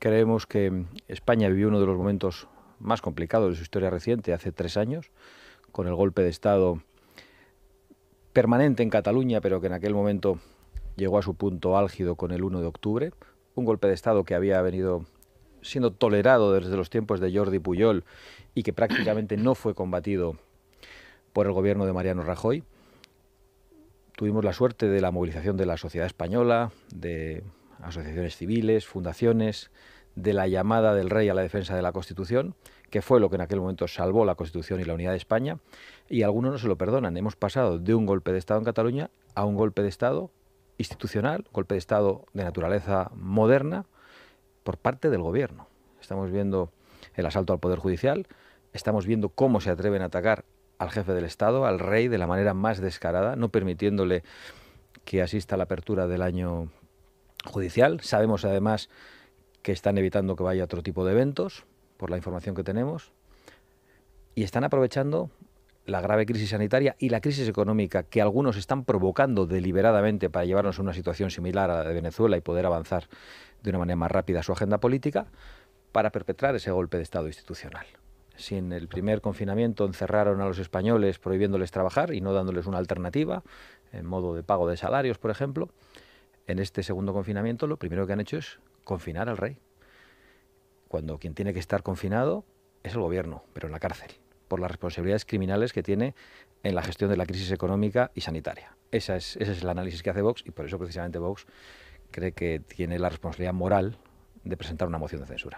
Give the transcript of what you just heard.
Creemos que España vivió uno de los momentos más complicados de su historia reciente, hace tres años, con el golpe de Estado permanente en Cataluña, pero que en aquel momento llegó a su punto álgido con el 1 de octubre, un golpe de Estado que había venido siendo tolerado desde los tiempos de Jordi Puyol y que prácticamente no fue combatido por el gobierno de Mariano Rajoy. Tuvimos la suerte de la movilización de la sociedad española, de asociaciones civiles, fundaciones, de la llamada del rey a la defensa de la Constitución, que fue lo que en aquel momento salvó la Constitución y la unidad de España, y algunos no se lo perdonan. Hemos pasado de un golpe de Estado en Cataluña a un golpe de Estado institucional, golpe de Estado de naturaleza moderna, por parte del gobierno. Estamos viendo el asalto al Poder Judicial, estamos viendo cómo se atreven a atacar al jefe del Estado, al rey, de la manera más descarada, no permitiéndole que asista a la apertura del año judicial. Sabemos además que están evitando que vaya otro tipo de eventos, por la información que tenemos, y están aprovechando la grave crisis sanitaria y la crisis económica que algunos están provocando deliberadamente para llevarnos a una situación similar a la de Venezuela y poder avanzar de una manera más rápida su agenda política, para perpetrar ese golpe de Estado institucional. Si en el primer confinamiento encerraron a los españoles prohibiéndoles trabajar y no dándoles una alternativa, en modo de pago de salarios, por ejemplo, en este segundo confinamiento lo primero que han hecho es confinar al rey. Cuando quien tiene que estar confinado es el gobierno, pero en la cárcel, por las responsabilidades criminales que tiene en la gestión de la crisis económica y sanitaria. Esa es, ese es el análisis que hace Vox y por eso precisamente Vox cree que tiene la responsabilidad moral de presentar una moción de censura.